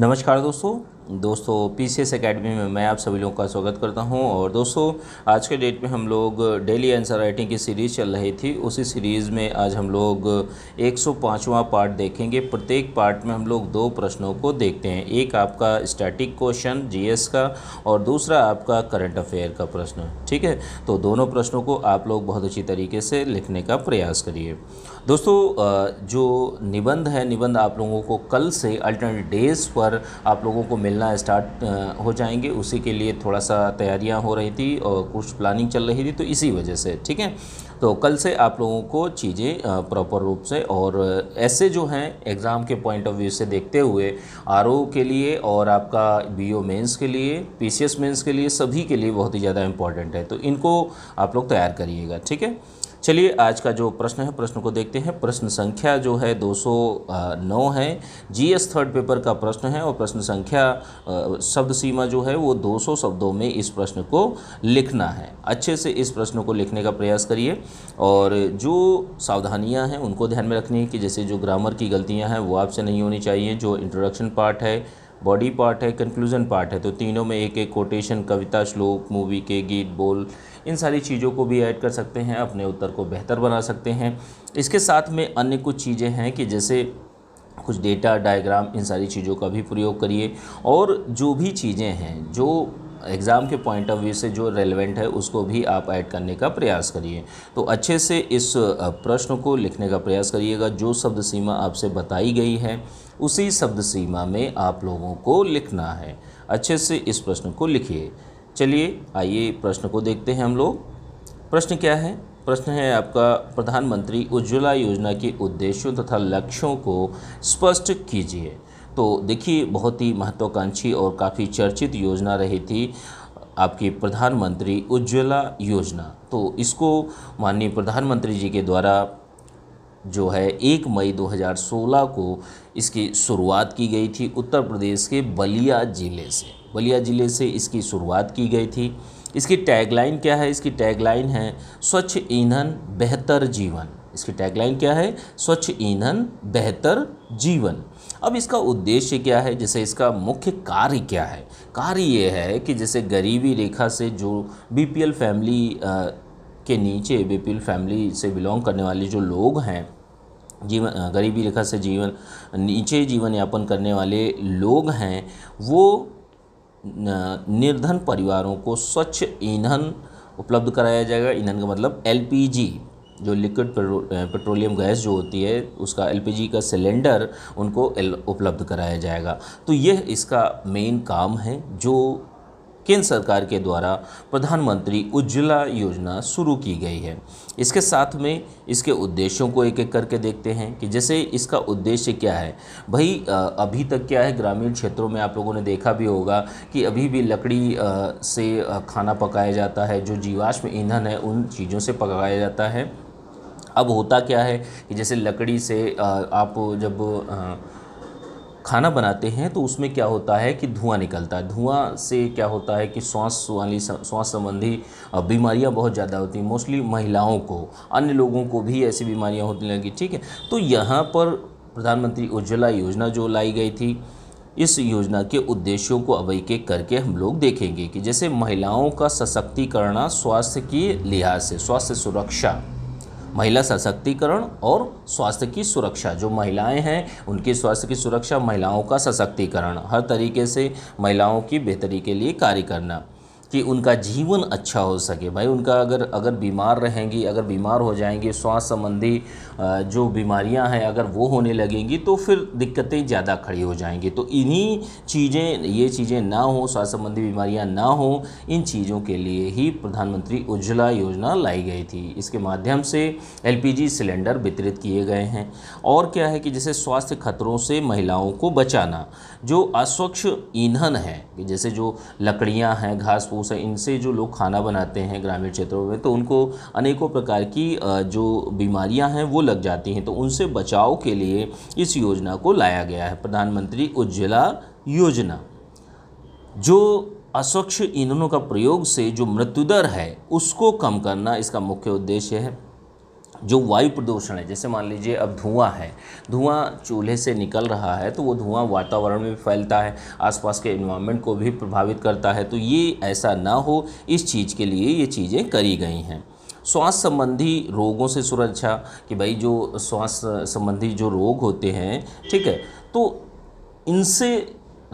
नमस्कार दोस्तों दोस्तों पी सी एस अकेडमी में मैं आप सभी लोगों का स्वागत करता हूं और दोस्तों आज के डेट में हम लोग डेली आंसर राइटिंग की सीरीज़ चल रही थी उसी सीरीज़ में आज हम लोग 105वां पार्ट देखेंगे प्रत्येक पार्ट में हम लोग दो प्रश्नों को देखते हैं एक आपका स्टैटिक क्वेश्चन जीएस का और दूसरा आपका करंट अफेयर का प्रश्न ठीक है तो दोनों प्रश्नों को आप लोग बहुत अच्छी तरीके से लिखने का प्रयास करिए दोस्तों जो निबंध है निबंध आप लोगों को कल से अल्टरनेट डेज पर आप लोगों को मिल मिलना स्टार्ट हो जाएंगे उसी के लिए थोड़ा सा तैयारियां हो रही थी और कुछ प्लानिंग चल रही थी तो इसी वजह से ठीक है तो कल से आप लोगों को चीज़ें प्रॉपर रूप से और ऐसे जो हैं एग्ज़ाम के पॉइंट ऑफ व्यू से देखते हुए आर के लिए और आपका बी ओ मेन्स के लिए पी सी एस मेन्स के लिए सभी के लिए बहुत ही ज़्यादा इंपॉर्टेंट है तो इनको आप लोग तैयार करिएगा ठीक है चलिए आज का जो प्रश्न है प्रश्न को देखते हैं प्रश्न संख्या जो है 209 है जीएस थर्ड पेपर का प्रश्न है और प्रश्न संख्या शब्द सीमा जो है वो 200 शब्दों में इस प्रश्न को लिखना है अच्छे से इस प्रश्न को लिखने का प्रयास करिए और जो सावधानियां हैं उनको ध्यान में रखनी है कि जैसे जो ग्रामर की गलतियाँ हैं वो आपसे नहीं होनी चाहिए जो इंट्रोडक्शन पार्ट है बॉडी पार्ट है कंक्लूजन पार्ट है तो तीनों में एक एक कोटेशन कविता श्लोक मूवी के गीत बोल इन सारी चीज़ों को भी ऐड कर सकते हैं अपने उत्तर को बेहतर बना सकते हैं इसके साथ में अन्य कुछ चीज़ें हैं कि जैसे कुछ डेटा डायग्राम इन सारी चीज़ों का भी प्रयोग करिए और जो भी चीज़ें हैं जो एग्ज़ाम के पॉइंट ऑफ व्यू से जो रेलेवेंट है उसको भी आप ऐड करने का प्रयास करिए तो अच्छे से इस प्रश्न को लिखने का प्रयास करिएगा जो शब्द सीमा आपसे बताई गई है उसी शब्द सीमा में आप लोगों को लिखना है अच्छे से इस प्रश्न को लिखिए चलिए आइए प्रश्न को देखते हैं हम लोग प्रश्न क्या है प्रश्न है आपका प्रधानमंत्री उज्ज्वला योजना के उद्देश्यों तथा लक्ष्यों को स्पष्ट कीजिए तो देखिए बहुत ही महत्वाकांक्षी और काफ़ी चर्चित योजना रही थी आपकी प्रधानमंत्री उज्ज्वला योजना तो इसको माननीय प्रधानमंत्री जी के द्वारा जो है एक मई 2016 को इसकी शुरुआत की गई थी उत्तर प्रदेश के बलिया ज़िले से बलिया ज़िले से इसकी शुरुआत की गई थी इसकी टैगलाइन क्या है इसकी टैगलाइन है स्वच्छ ईंधन बेहतर जीवन इसकी टैगलाइन क्या है स्वच्छ ईंधन बेहतर जीवन अब इसका उद्देश्य क्या है जैसे इसका मुख्य कार्य क्या है कार्य ये है कि जैसे गरीबी रेखा से जो बीपीएल फैमिली आ, के नीचे बीपीएल फैमिली से बिलोंग करने वाले जो लोग हैं जीवन गरीबी रेखा से जीवन नीचे जीवन यापन करने वाले लोग हैं वो निर्धन परिवारों को स्वच्छ ईंधन उपलब्ध कराया जाएगा ईंधन का मतलब एलपीजी जो लिक्विड पेट्रोलियम गैस जो होती है उसका एलपीजी का सिलेंडर उनको उपलब्ध कराया जाएगा तो यह इसका मेन काम है जो केंद्र सरकार के द्वारा प्रधानमंत्री उज्ज्वला योजना शुरू की गई है इसके साथ में इसके उद्देश्यों को एक एक करके देखते हैं कि जैसे इसका उद्देश्य क्या है भाई अभी तक क्या है ग्रामीण क्षेत्रों में आप लोगों ने देखा भी होगा कि अभी भी लकड़ी से खाना पकाया जाता है जो जीवाश्म ईंधन है उन चीज़ों से पकाया जाता है अब होता क्या है कि जैसे लकड़ी से आप जब खाना बनाते हैं तो उसमें क्या होता है कि धुआं निकलता है धुआं से क्या होता है कि श्वास वाली श्वास संबंधी बीमारियां बहुत ज़्यादा होती हैं मोस्टली महिलाओं को अन्य लोगों को भी ऐसी बीमारियां होती लगी ठीक है तो यहाँ पर प्रधानमंत्री उज्ज्वला योजना जो लाई गई थी इस योजना के उद्देश्यों को अब एक एक करके हम लोग देखेंगे कि जैसे महिलाओं का सशक्तिकरण स्वास्थ्य के लिहाज से स्वास्थ्य सुरक्षा महिला सशक्तिकरण और स्वास्थ्य की सुरक्षा जो महिलाएं हैं उनके स्वास्थ्य की सुरक्षा महिलाओं का सशक्तिकरण हर तरीके से महिलाओं की बेहतरी के लिए कार्य करना कि उनका जीवन अच्छा हो सके भाई उनका अगर अगर बीमार रहेंगी अगर बीमार हो जाएंगी स्वास्थ्य संबंधी जो बीमारियां हैं अगर वो होने लगेंगी तो फिर दिक्कतें ज़्यादा खड़ी हो जाएंगी तो इन्हीं चीज़ें ये चीज़ें ना हो श्वास संबंधी बीमारियां ना हो इन चीज़ों के लिए ही प्रधानमंत्री उज्ज्वला योजना लाई गई थी इसके माध्यम से एल सिलेंडर वितरित किए गए हैं और क्या है कि जैसे स्वास्थ्य खतरों से महिलाओं को बचाना जो अस्वच्छ ईंधन है जैसे जो लकड़ियाँ हैं घास से इनसे जो लोग खाना बनाते हैं ग्रामीण क्षेत्रों में तो उनको अनेकों प्रकार की जो बीमारियां हैं वो लग जाती हैं तो उनसे बचाव के लिए इस योजना को लाया गया है प्रधानमंत्री उज्ज्वला योजना जो अस्वच्छ ईंधनों का प्रयोग से जो मृत्युदर है उसको कम करना इसका मुख्य उद्देश्य है जो वायु प्रदूषण है जैसे मान लीजिए अब धुआं है धुआं चूल्हे से निकल रहा है तो वो धुआं वातावरण में फैलता है आसपास के इन्वायरमेंट को भी प्रभावित करता है तो ये ऐसा ना हो इस चीज़ के लिए ये चीज़ें करी गई हैं श्वास संबंधी रोगों से सुरक्षा कि भाई जो श्वास संबंधी जो रोग होते हैं ठीक है तो इनसे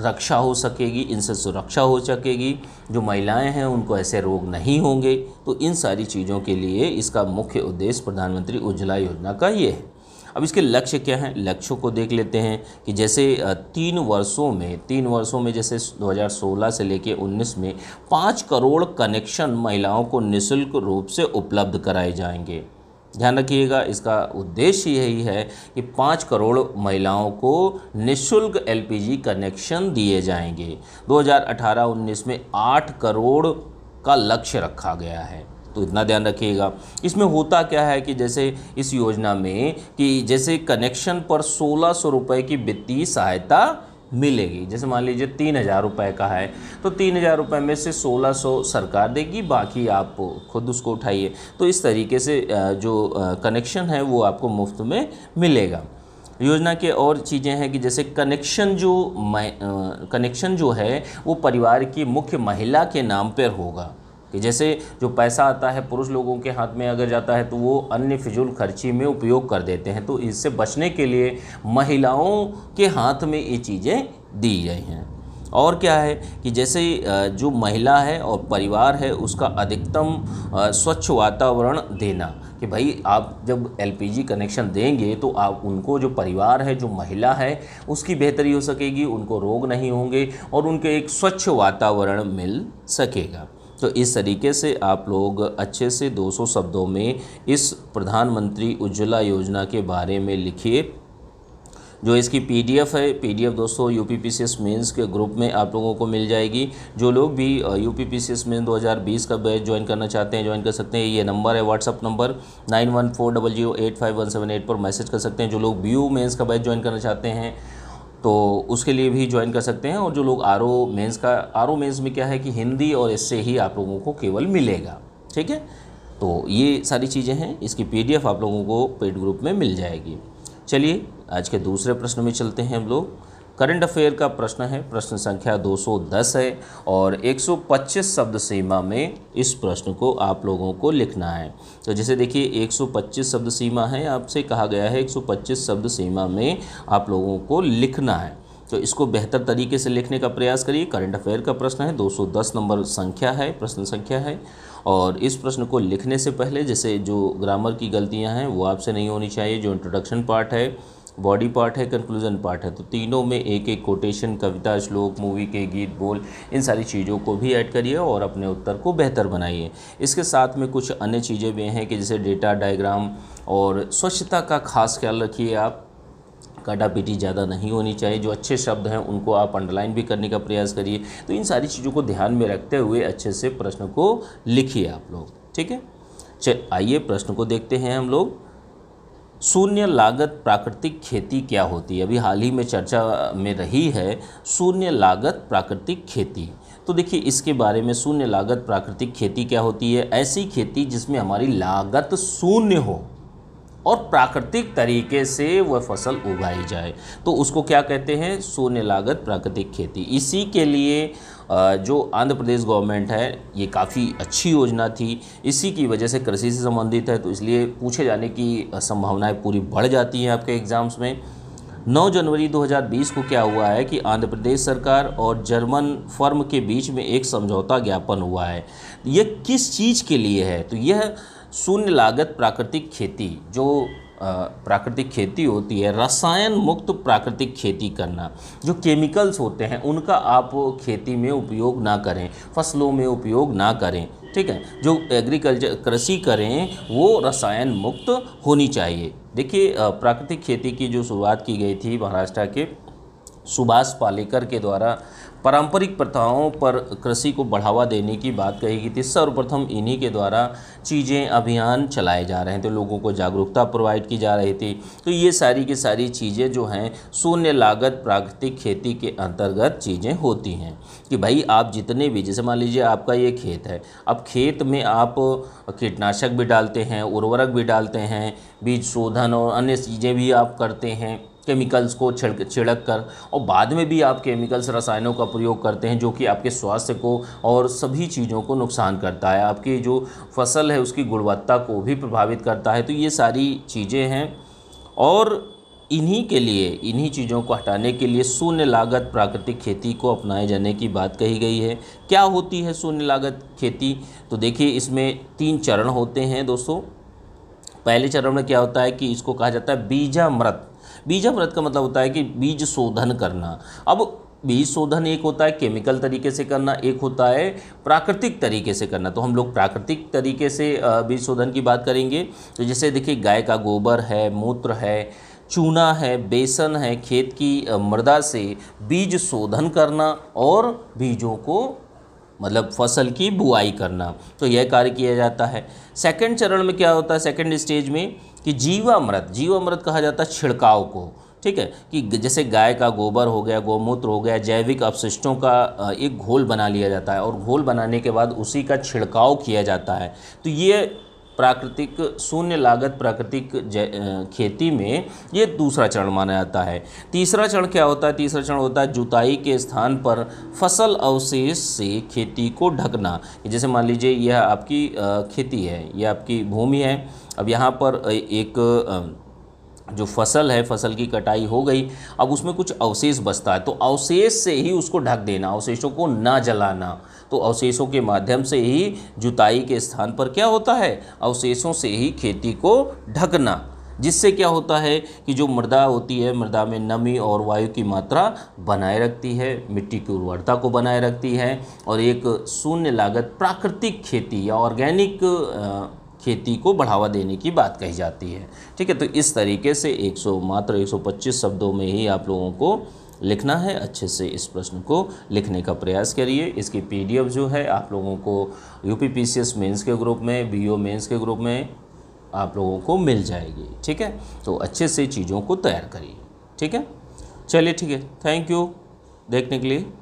रक्षा हो सकेगी इनसे सुरक्षा हो सकेगी जो महिलाएं हैं उनको ऐसे रोग नहीं होंगे तो इन सारी चीज़ों के लिए इसका मुख्य उद्देश्य प्रधानमंत्री उज्ज्वला योजना का ये है अब इसके लक्ष्य क्या हैं लक्ष्यों को देख लेते हैं कि जैसे तीन वर्षों में तीन वर्षों में जैसे 2016 से लेकर 19 में पाँच करोड़ कनेक्शन महिलाओं को निःशुल्क रूप से उपलब्ध कराए जाएंगे ध्यान रखिएगा इसका उद्देश्य यही है कि पाँच करोड़ महिलाओं को निशुल्क एलपीजी कनेक्शन दिए जाएंगे 2018-19 में आठ करोड़ का लक्ष्य रखा गया है तो इतना ध्यान रखिएगा इसमें होता क्या है कि जैसे इस योजना में कि जैसे कनेक्शन पर सोलह सौ रुपये की वित्तीय सहायता मिलेगी जैसे मान लीजिए तीन हज़ार रुपये का है तो तीन हज़ार रुपये में से सोलह सौ सरकार देगी बाकी आप खुद उसको उठाइए तो इस तरीके से जो कनेक्शन है वो आपको मुफ्त में मिलेगा योजना के और चीज़ें हैं कि जैसे कनेक्शन जो कनेक्शन जो है वो परिवार की मुख्य महिला के नाम पर होगा कि जैसे जो पैसा आता है पुरुष लोगों के हाथ में अगर जाता है तो वो अन्य फिजूल खर्ची में उपयोग कर देते हैं तो इससे बचने के लिए महिलाओं के हाथ में ये चीज़ें दी गई हैं और क्या है कि जैसे जो महिला है और परिवार है उसका अधिकतम स्वच्छ वातावरण देना कि भाई आप जब एलपीजी कनेक्शन देंगे तो आप उनको जो परिवार है जो महिला है उसकी बेहतरी हो सकेगी उनको रोग नहीं होंगे और उनके एक स्वच्छ वातावरण मिल सकेगा तो इस तरीके से आप लोग अच्छे से 200 शब्दों में इस प्रधानमंत्री उज्ज्वला योजना के बारे में लिखिए जो इसकी पीडीएफ है पीडीएफ दोस्तों यू पी मेंस के ग्रुप में आप लोगों को मिल जाएगी जो लोग भी यू पी मेंस 2020 का बैच ज्वाइन करना चाहते हैं ज्वाइन कर सकते हैं ये नंबर है WhatsApp number nine one four double zero eight five one seven eight पर मैसेज कर सकते हैं जो लोग बी यू मेन्स का बैच ज्वाइन करना चाहते हैं तो उसके लिए भी ज्वाइन कर सकते हैं और जो लोग आर ओ मेन्स का आर ओ मेन्स में क्या है कि हिंदी और इससे ही आप लोगों को केवल मिलेगा ठीक है तो ये सारी चीज़ें हैं इसकी पी आप लोगों को पेड ग्रुप में मिल जाएगी चलिए आज के दूसरे प्रश्न में चलते हैं हम लोग करंट अफेयर का प्रश्न है प्रश्न संख्या 210 है और 125 शब्द सीमा में इस प्रश्न को आप लोगों को लिखना है तो जैसे देखिए 125 शब्द सीमा है आपसे कहा गया है 125 शब्द सीमा में आप लोगों को लिखना है तो इसको बेहतर तरीके से लिखने का प्रयास करिए करंट अफेयर का प्रश्न है 210 नंबर संख्या है प्रश्न संख्या है और इस प्रश्न को लिखने से पहले जैसे जो ग्रामर की गलतियां हैं वो आपसे नहीं होनी चाहिए जो इंट्रोडक्शन पार्ट है बॉडी पार्ट है कंक्लूजन पार्ट है तो तीनों में एक एक कोटेशन कविता श्लोक मूवी के गीत बोल इन सारी चीज़ों को भी ऐड करिए और अपने उत्तर को बेहतर बनाइए इसके साथ में कुछ अन्य चीज़ें भी हैं कि जैसे डेटा डायग्राम और स्वच्छता का खास ख्याल रखिए आप पीटी ज़्यादा नहीं होनी चाहिए जो अच्छे शब्द हैं उनको आप अंडरलाइन भी करने का प्रयास करिए तो इन सारी चीज़ों को ध्यान में रखते हुए अच्छे से प्रश्न को लिखिए आप लोग ठीक है चल आइए प्रश्न को देखते हैं हम लोग शून्य लागत प्राकृतिक खेती क्या होती है अभी हाल ही में चर्चा में रही है शून्य लागत प्राकृतिक खेती तो देखिए इसके बारे में शून्य लागत प्राकृतिक खेती क्या होती है ऐसी खेती जिसमें हमारी लागत शून्य हो और प्राकृतिक तरीके से वह फसल उगाई जाए तो उसको क्या कहते हैं शून्य लागत प्राकृतिक खेती इसी के लिए जो आंध्र प्रदेश गवर्नमेंट है ये काफ़ी अच्छी योजना थी इसी की वजह से कृषि से संबंधित है तो इसलिए पूछे जाने की संभावनाएं पूरी बढ़ जाती हैं आपके एग्ज़ाम्स में 9 जनवरी 2020 को क्या हुआ है कि आंध्र प्रदेश सरकार और जर्मन फर्म के बीच में एक समझौता ज्ञापन हुआ है यह किस चीज़ के लिए है तो यह शून्य लागत प्राकृतिक खेती जो प्राकृतिक खेती होती है रसायन मुक्त प्राकृतिक खेती करना जो केमिकल्स होते हैं उनका आप खेती में उपयोग ना करें फसलों में उपयोग ना करें ठीक है जो एग्रीकल्चर कृषि करें वो रसायन मुक्त होनी चाहिए देखिए प्राकृतिक खेती की जो शुरुआत की गई थी महाराष्ट्र के सुभाष पालेकर के द्वारा पारंपरिक प्रथाओं पर कृषि को बढ़ावा देने की बात कही गई थी सर्वप्रथम इन्हीं के द्वारा चीज़ें अभियान चलाए जा रहे थे लोगों को जागरूकता प्रोवाइड की जा रही थी तो ये सारी की सारी चीज़ें जो हैं शून्य लागत प्राकृतिक खेती के अंतर्गत चीज़ें होती हैं कि भाई आप जितने भी जैसे मान लीजिए आपका ये खेत है अब खेत में आप कीटनाशक भी डालते हैं उर्वरक भी डालते हैं बीज शोधन और अन्य चीज़ें भी आप करते हैं केमिकल्स को छिड़क छिड़क कर और बाद में भी आप केमिकल्स रसायनों का प्रयोग करते हैं जो कि आपके स्वास्थ्य को और सभी चीज़ों को नुकसान करता है आपकी जो फसल है उसकी गुणवत्ता को भी प्रभावित करता है तो ये सारी चीज़ें हैं और इन्हीं के लिए इन्हीं चीज़ों को हटाने के लिए शून्य लागत प्राकृतिक खेती को अपनाए जाने की बात कही गई है क्या होती है शून्य लागत खेती तो देखिए इसमें तीन चरण होते हैं दोस्तों पहले चरण में क्या होता है कि इसको कहा जाता है बीजामृत बीजामृत का मतलब होता है कि बीज शोधन करना अब बीज शोधन एक होता है केमिकल तरीके से करना एक होता है प्राकृतिक तरीके से करना तो हम लोग प्राकृतिक तरीके से बीज शोधन की बात करेंगे तो जैसे देखिए गाय का गोबर है मूत्र है चूना है बेसन है खेत की मृदा से बीज शोधन करना और बीजों को मतलब फसल की बुआई करना तो यह कार्य किया जाता है सेकंड चरण में क्या होता है सेकंड स्टेज में कि जीवामृत जीवामृत कहा जाता है छिड़काव को ठीक है कि जैसे गाय का गोबर हो गया गोमूत्र हो गया जैविक अपशिष्टों का एक घोल बना लिया जाता है और घोल बनाने के बाद उसी का छिड़काव किया जाता है तो ये प्राकृतिक शून्य लागत प्राकृतिक खेती में ये दूसरा चरण माना जाता है तीसरा चरण क्या होता है तीसरा चरण होता है जुताई के स्थान पर फसल अवशेष से खेती को ढकना जैसे मान लीजिए यह आपकी खेती है यह आपकी भूमि है अब यहाँ पर एक जो फसल है फसल की कटाई हो गई अब उसमें कुछ अवशेष बचता है तो अवशेष से ही उसको ढक देना अवशेषों को ना जलाना तो अवशेषों के माध्यम से ही जुताई के स्थान पर क्या होता है अवशेषों से ही खेती को ढकना जिससे क्या होता है कि जो मृदा होती है मृदा में नमी और वायु की मात्रा बनाए रखती है मिट्टी की उर्वरता को बनाए रखती है और एक शून्य लागत प्राकृतिक खेती या ऑर्गेनिक खेती को बढ़ावा देने की बात कही जाती है ठीक है तो इस तरीके से 100 मात्र 125 शब्दों में ही आप लोगों को लिखना है अच्छे से इस प्रश्न को लिखने का प्रयास करिए इसकी पीडीएफ जो है आप लोगों को यू पी पी मेंस के ग्रुप में बीओ मेंस के ग्रुप में आप लोगों को मिल जाएगी ठीक है तो अच्छे से चीज़ों को तैयार करिए ठीक है चलिए ठीक है थैंक यू देखने के लिए